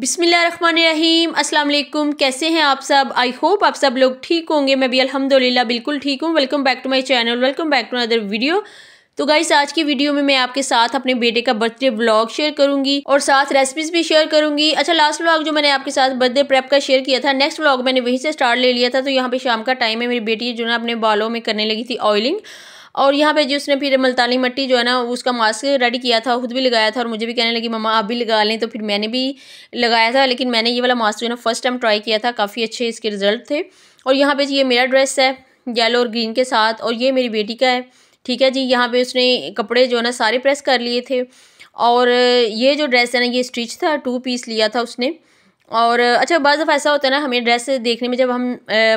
बिसमीम अल्लाम कैसे हैं आप सब आई होप आप सब लोग ठीक होंगे मैं भी अल्हम्दुलिल्लाह बिल्कुल ठीक हूँ welcome back to my channel welcome back to other video तो गाइस आज की वीडियो में मैं आपके साथ अपने बेटे का बर्थडे ब्लॉग शेयर करूंगी और साथ रेसिपीज भी शेयर करूंगी अच्छा लास्ट व्लॉग जो मैंने आपके साथ बर्थडे प्रेप का शेयर किया था नेक्स्ट व्लॉग मैंने वहीं से स्टार्ट ले लिया था तो यहाँ पे शाम का टाइम है मेरी बेटी जो ना अपने बालों में करने लगी थी ऑयलिंग और यहाँ पे जी उसने फिर मुल्तानी मट्टी जो है ना उसका मास्क रेडी किया था खुद भी लगाया था और मुझे भी कहने लगी मम्मा आप भी लगा लें तो फिर मैंने भी लगाया था लेकिन मैंने ये वाला मास्क जो है ना फर्स्ट टाइम ट्राई किया था काफ़ी अच्छे इसके रिज़ल्ट थे और यहाँ पर ये मेरा ड्रेस है येलो और ग्रीन के साथ और ये मेरी बेटी का है ठीक है जी यहाँ पे उसने कपड़े जो है ना सारे प्रेस कर लिए थे और ये जो ड्रेस है ना ये स्टिच था टू पीस लिया था उसने और अच्छा बज़ दफ़ा ऐसा होता है ना हमें ड्रेस देखने में जब हम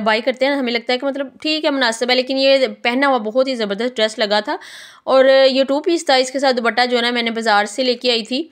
बाई करते हैं ना हमें लगता है कि मतलब ठीक है मुनासिब है लेकिन ये पहना हुआ बहुत ही ज़बरदस्त ड्रेस लगा था और ये टू पीस था इसके साथ दुपट्टा जो है ना मैंने बाज़ार से लेके आई थी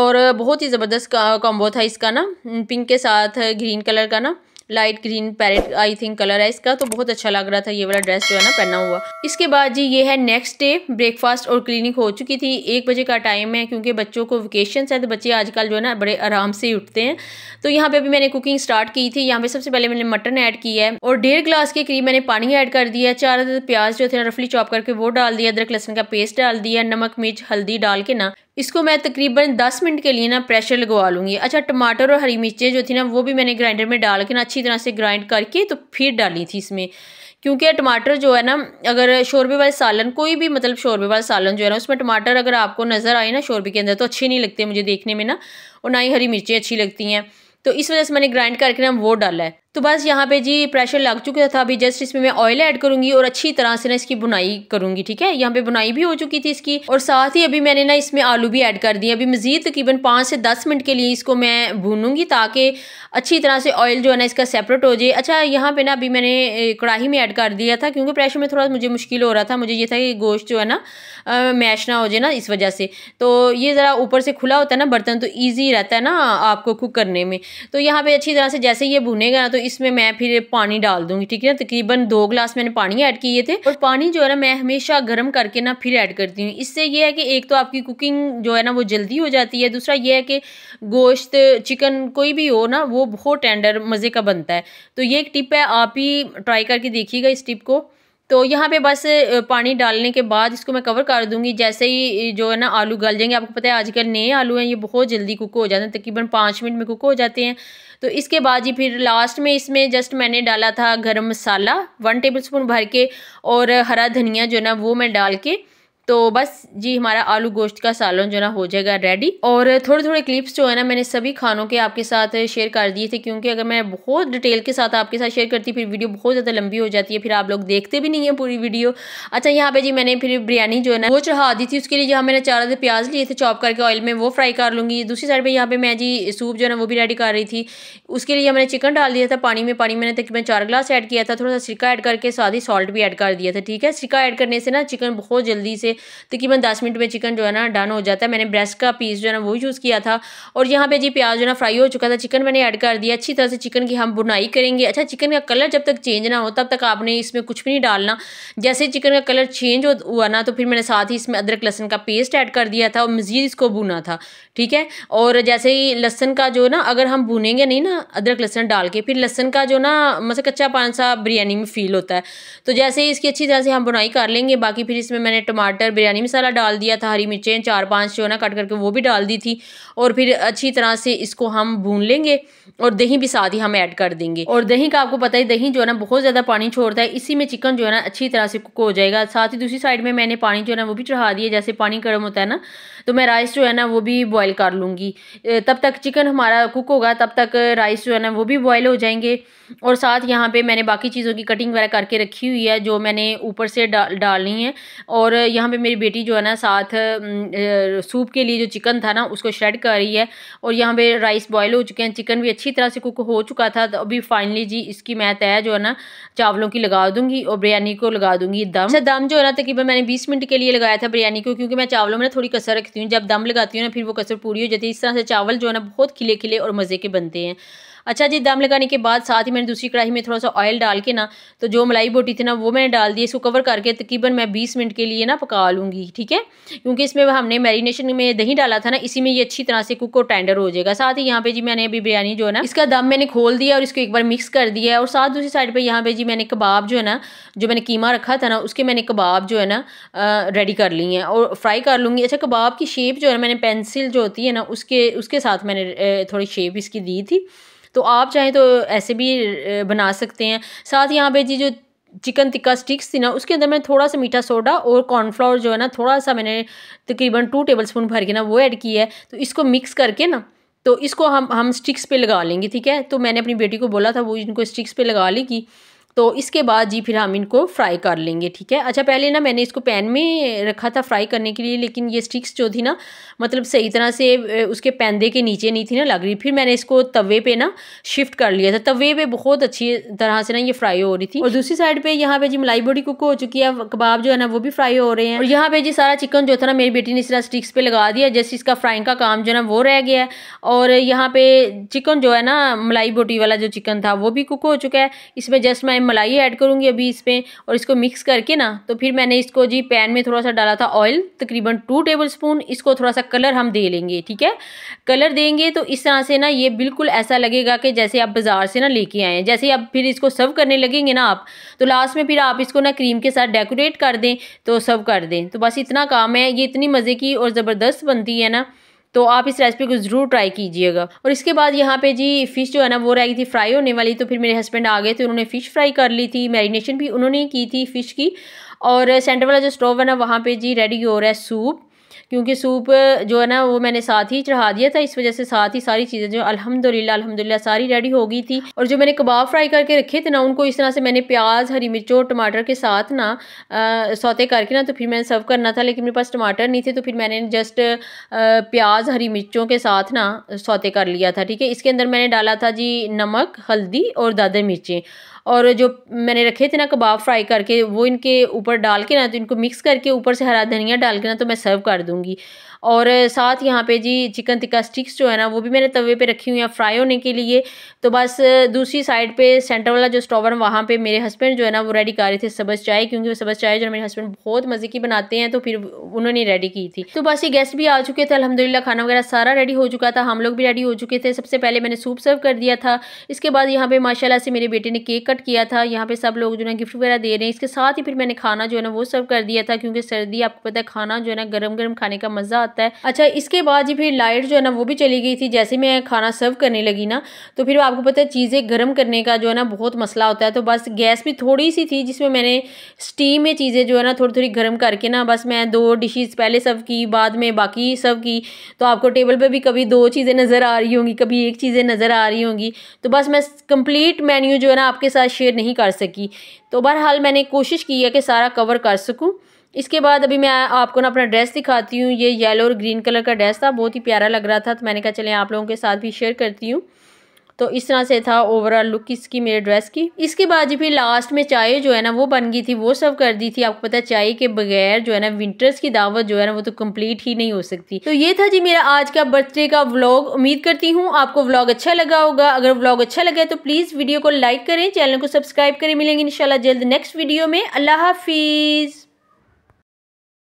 और बहुत ही ज़बरदस्त कॉम्बो था इसका ना पिंक के साथ ग्रीन कलर का ना light green parrot I think colour है इसका तो बहुत अच्छा लग रहा था ये वाला ड्रेस जो है ना पहना हुआ इसके बाद जी ये है नेक्स्ट डे ब्रेकफास्ट और क्लिनिक हो चुकी थी एक बजे का टाइम है क्योंकि बच्चों को वेकेशन है तो बच्चे आजकल जो है ना बड़े आराम से उठते हैं तो यहाँ पे अभी मैंने कुकिंग स्टार्ट की थी यहाँ पे सबसे पहले मैंने मटन ऐड किया है और डेढ़ ग्लास के करीब मैंने पानी ऐड कर दिया चार प्याज जो थे रफली चॉप करके वो डाल दिया अदरक लहसन का पेस्ट डाल दिया नमक मिर्च हल्दी डाल के ना इसको मैं तकरीबन 10 मिनट के लिए ना प्रेशर लगवा लूँगी अच्छा टमाटर और हरी मिर्चें जो थी ना वो भी मैंने ग्राइंडर में डाल के ना अच्छी तरह से ग्राइंड करके तो फिर डाली थी इसमें क्योंकि टमाटर जो है ना अगर शोरबे वाले सालन कोई भी मतलब शोरबे वाला सालन जो है ना उसमें टमाटर अगर आपको नज़र आए ना शोरबे के अंदर तो अच्छे नहीं लगते मुझे देखने में ना और ना ही हरी मिर्चें अच्छी लगती हैं तो इस वजह से मैंने ग्राइंड करके ना वो डाला है तो बस यहाँ पे जी प्रेशर लग चुका था अभी जस्ट इसमें मैं ऑयल ऐड करूंगी और अच्छी तरह से ना इसकी बुनाई करूंगी ठीक है यहाँ पे बुनाई भी हो चुकी थी इसकी और साथ ही अभी मैंने ना इसमें आलू भी ऐड कर दिए अभी मजीद तकरीबन पाँच से दस मिनट के लिए इसको मैं भूनूंगी ताकि अच्छी तरह से ऑयल जो है ना इसका सेपरेट हो जाए अच्छा यहाँ पर ना अभी मैंने कढ़ाई में ऐड कर दिया था क्योंकि प्रेशर में थोड़ा मुझे मुश्किल हो रहा था मुझे ये था कि गोश्त जो है ना मैश ना हो जाए ना इस वजह से तो ये ज़रा ऊपर से खुला होता है ना बर्तन तो ईजी रहता है ना आपको कुक करने में तो यहाँ पर अच्छी तरह से जैसे ये भुनेगा ना तो इसमें मैं फिर पानी डाल दूंगी ठीक है ना तकरीबन दो ग्लास मैंने पानी ऐड किए थे और पानी जो है ना मैं हमेशा गर्म करके ना फिर ऐड करती हूँ इससे यह है कि एक तो आपकी कुकिंग जो है ना वो जल्दी हो जाती है दूसरा यह है कि गोश्त चिकन कोई भी हो ना वो बहुत टेंडर मज़े का बनता है तो ये एक टिप है आप ही ट्राई करके देखिएगा इस टिप को तो यहाँ पे बस पानी डालने के बाद इसको मैं कवर कर दूँगी जैसे ही जो है ना आलू गल जाएंगे आपको पता है आजकल नए आलू हैं ये बहुत जल्दी कुक हो जाते हैं तकरीबन पाँच मिनट में कुक हो जाते हैं तो इसके बाद ही फिर लास्ट में इसमें जस्ट मैंने डाला था गर्म मसाला वन टेबल स्पून भर के और हरा धनिया जो है ना वो मैं डाल के तो बस जी हमारा आलू गोश्त का सालन जो ना हो जाएगा रेडी और थोड़े थोड़े क्लिप्स जो है ना मैंने सभी खानों के आपके साथ शेयर कर दिए थे क्योंकि अगर मैं बहुत डिटेल के साथ आपके साथ शेयर करती फिर वीडियो बहुत ज़्यादा लंबी हो जाती है फिर आप लोग देखते भी नहीं है पूरी वीडियो अच्छा यहाँ पे जी मैंने फिर बिरयानी जो है ना वो चढ़ा दी थी उसके लिए जहाँ मैंने चार प्याज लिए थे चॉप करके ऑयल में वो फ्राई कर लूँगी दूसरी साइड पर यहाँ पर मैं जी सूप जो है ना वो भी रेडी कर रही थी उसके लिए मैंने चिकन डाल दिया था पानी में पानी मैंने तकरीबन चार ग्लास ऐड किया था थोड़ा सा सिरका ऐड करके साथ ही सॉल्ट भी ऐड कर दिया था ठीक है सिरका ऐड करने से ना चिकन बहुत जल्दी से तकरीबन दस मिनट में चिकन जो है ना डन हो जाता है मैंने ब्रेस्ट का पीस जो है ना वो यूज़ किया था और यहाँ पर जी प्याज जो है ना फ्राई हो चुका था चिकन मैंने ऐड कर दिया अच्छी तरह से चिकन की हम बुनाई करेंगे अच्छा चिकन का कलर जब तक चेंज ना हो तब तक आपने इसमें कुछ भी नहीं डालना जैसे चिकन का कलर चेंज हुआ ना तो फिर मैंने साथ ही इसमें अदरक लहसन का पेस्ट ऐड कर दिया था और मज़ीद इसको बुना था ठीक है और जैसे ही लहसन का जो ना अगर हम भुनेंगे नहीं ना अदरक लहसन डाल के फिर लहसन का जो ना मतलब कच्चा पान सा बिरयानी में फील होता है तो जैसे ही इसकी अच्छी तरह से हम बुनाई कर लेंगे बाकी फिर इसमें मैंने टमाटर कर बिरयानी मसाला डाल दिया था हरी मिर्चें चार पाँच जो है ना कट करके वो भी डाल दी थी और फिर अच्छी तरह से इसको हम भून लेंगे और दही भी साथ ही हम ऐड कर देंगे और दही का आपको पता है दही जो है ना बहुत ज़्यादा पानी छोड़ता है इसी में चिकन जो है ना अच्छी तरह से कुक हो जाएगा साथ ही दूसरी साइड में मैंने पानी जो है ना वो भी चढ़ा दिया जैसे पानी गर्म होता है ना तो मैं राइस जो है ना वो भी बॉयल कर लूँगी तब तक चिकन हमारा कुक होगा तब तक राइस जो है ना वो भी बॉयल हो जाएंगे और साथ यहाँ पे मैंने बाकी चीज़ों की कटिंग वगैरह करके रखी हुई है जो मैंने ऊपर से डा डालनी है और यहाँ पे मेरी बेटी जो है ना साथ सूप के लिए जो चिकन था ना उसको श्रेड कर रही है और यहाँ पे राइस बॉयल हो चुके हैं चिकन भी अच्छी तरह से कुक हो चुका था तो अभी फाइनली जी इसकी मैं तय जो है ना चावलों की लगा दूंगी और बिरयानी को लगा दूंगी दम अच्छा दम जो है ना तकरीबन मैंने बीस मिनट के लिए लगाया था बिरयानी को क्योंकि मैं चावलों में ना थोड़ी कसर रखती हूँ जब दम लगाती हूँ ना फिर वो कसर पूरी हो जाती है इस तरह से चावल जो है ना बहुत खिले खिले और मज़े के बनते हैं अच्छा जी दम लगाने के बाद साथ ही मैंने दूसरी कढ़ाई में थोड़ा सा ऑयल डाल के ना तो जो मलाई बोटी थी ना वो मैंने डाल दी इसको कवर करके तकरीबन मैं बीस मिनट के लिए ना पका लूँगी ठीक है क्योंकि इसमें हमने मैरिनेशन में दही डाला था ना इसी में ये अच्छी तरह से कुक और टेंडर हो जाएगा साथ ही यहाँ पे जी मैंने अभी बिरयानी जो है ना इसका दम मैंने खोल दिया और इसको एक बार मिक्स कर दिया और साथ दूसरी साइड पर यहाँ पे जी मैंने कबाब जो है ना जो मैंने कीमा रखा था ना उसके मैंने कबाब जो है ना रेडी कर ली हैं और फ्राई कर लूँगी अच्छा कबाब की शेप जो है मैंने पेंसिल जो होती है ना उसके उसके साथ मैंने थोड़ी शेप इसकी दी थी तो आप चाहें तो ऐसे भी बना सकते हैं साथ यहाँ पे जी जो चिकन टिक्का स्टिक्स थी ना उसके अंदर मैंने थोड़ा सा मीठा सोडा और कॉर्नफ्लावर जो है ना थोड़ा सा मैंने तकरीबन टू टेबल स्पून भर के ना वो ऐड किया है तो इसको मिक्स करके ना तो इसको हम हम स्टिक्स पे लगा लेंगे ठीक है तो मैंने अपनी बेटी को बोला था वो इनको स्टिक्स पे लगा लेगी तो इसके बाद जी फिर हम इनको फ्राई कर लेंगे ठीक है अच्छा पहले ना मैंने इसको पैन में रखा था फ्राई करने के लिए लेकिन ये स्टिक्स जो थी ना मतलब सही तरह से उसके पैंदे के नीचे नहीं थी ना लग रही फिर मैंने इसको तवे पे ना शिफ्ट कर लिया था तवे पे बहुत अच्छी तरह से ना ये फ्राई हो रही थी और दूसरी साइड पर यहाँ पे जी मलाई बड़ी कुक हो चुकी है कबाब जो है ना वो भी फ्राई हो रहे हैं और यहाँ पे जी सारा चिकन जो था ना मेरी बेटी ने इस तरह स्टिक्स पे लगा दिया जैसे इसका फ्राइंग का काम जो है ना वो रह गया है और यहाँ पे चिकन जो है ना मलाई बोटी वाला जो चिकन था वो भी कुक हो चुका है इसमें जस्ट मैं मैं मलाई ऐड करूँगी अभी इसमें और इसको मिक्स करके ना तो फिर मैंने इसको जी पैन में थोड़ा सा डाला था ऑयल तकरीबन टू टेबल स्पून इसको थोड़ा सा कलर हम दे लेंगे ठीक है कलर देंगे तो इस तरह से ना ये बिल्कुल ऐसा लगेगा कि जैसे आप बाज़ार से ना लेके आएँ जैसे आप फिर इसको सर्व करने लगेंगे ना आप तो लास्ट में फिर आप इसको ना क्रीम के साथ डेकोरेट कर दें तो सर्व कर दें तो बस इतना काम है ये इतनी मज़े की और ज़बरदस्त बनती है ना तो आप इस रेसिपी को ज़रूर ट्राई कीजिएगा और इसके बाद यहाँ पे जी फ़िश जो है ना वो रह गई थी फ्राई होने वाली तो फिर मेरे हस्बैंड आ गए थे उन्होंने फ़िश फ्राई कर ली थी मैरिनेशन भी उन्होंने की थी फ़िश की और सेंटर वाला जो स्टोव है ना वहाँ पे जी रेडी हो रहा है सूप क्योंकि सूप जो है ना वो मैंने साथ ही चढ़ा दिया था इस वजह से साथ ही सारी चीज़ें जो अलहमदिल्ला अलहमदिल्ला सारी रेडी हो गई थी और जो मैंने कबाब फ्राई करके रखे थे ना उनको इस तरह से मैंने प्याज हरी मिर्चों टमाटर के साथ ना सौते करके ना तो फिर मैंने सर्व करना था लेकिन मेरे पास टमाटर नहीं थे तो फिर मैंने जस्ट प्याज हरी मिर्चों के साथ ना सौते कर लिया था ठीक है इसके अंदर मैंने डाला था जी नमक हल्दी और दादा मिर्चें और जो मैंने रखे थे ना कबाब फ्राई करके वो इनके ऊपर डाल के ना तो इनको मिक्स करके ऊपर से हरा धनिया डाल के ना तो मैं सर्व कर दूँगी दूँगी और साथ यहाँ पे जी चिकन टिक्का स्टिक्स जो है ना वो भी मैंने तवे पे रखी हुई हैं फ्राई होने के लिए तो बस दूसरी साइड पे सेंटर वाला जो स्टोवर वहाँ पे मेरे हस्बैंड जो है ना वो रेडी कर रहे थे सबज चाय क्योंकि वो सबज चाय जो मेरे हस्बैंड बहुत मज़े की बनाते हैं तो फिर उन्होंने रेडी की थी तो बस ये गेस्ट भी आ चुके थे अलहमदिल्ला खाना वगैरह सारा रेडी हो चुका था हम लोग भी रेडी हो चुके थे सबसे पहले मैंने सूप सर्व कर दिया था इसके बाद यहाँ पे माशाला से मेरे बेटे ने केक कट किया था यहाँ पर सब लोग जो है गिफ्ट वगैरह दे रहे हैं इसके साथ ही फिर मैंने खाना जो है ना वो सर्व कर दिया था क्योंकि सर्दी आपको पता है खाना जो है ना गर्म गर्म खाने खाने का मज़ा आता है अच्छा इसके बाद जी फिर लाइट जो है ना वो भी चली गई थी जैसे मैं खाना सर्व करने लगी ना तो फिर आपको पता है चीज़ें गर्म करने का जो है ना बहुत मसला होता है तो बस गैस भी थोड़ी सी थी जिसमें मैंने स्टीम में चीज़ें जो है ना थोड़ी थोड़ी गर्म करके ना बस मैं दो डिशेज़ पहले सर्व की बाद में बाकी सर्व की तो आपको टेबल पर भी कभी दो चीज़ें नज़र आ रही होंगी कभी एक चीज़ें नज़र आ रही होंगी तो बस मैं कंप्लीट मेन्यू जो है ना आपके साथ शेयर नहीं कर सकी तो बहरहाल मैंने कोशिश की है कि सारा कवर कर सकूँ इसके बाद अभी मैं आपको ना अपना ड्रेस दिखाती हूँ ये येलो और ग्रीन कलर का ड्रेस था बहुत ही प्यारा लग रहा था तो मैंने कहा चले आप लोगों के साथ भी शेयर करती हूँ तो इस तरह से था ओवरऑल लुक इसकी मेरे ड्रेस की इसके बाद जी फिर लास्ट में चाय जो है ना वो बन गई थी वो सर्व कर दी थी आपको पता है चाय के बगैर जो है ना विंटर्स की दावत जो है ना वो तो कंप्लीट ही नहीं हो सकती तो ये था जी मेरा आज का बर्थडे का व्लॉग उम्मीद करती हूँ आपको व्लॉग अच्छा लगा होगा अगर व्लॉग अच्छा लगा तो प्लीज़ वीडियो को लाइक करें चैनल को सब्सक्राइब करें मिलेंगे इनशाला जल्द नेक्स्ट वीडियो में अल्लाह हाफिज़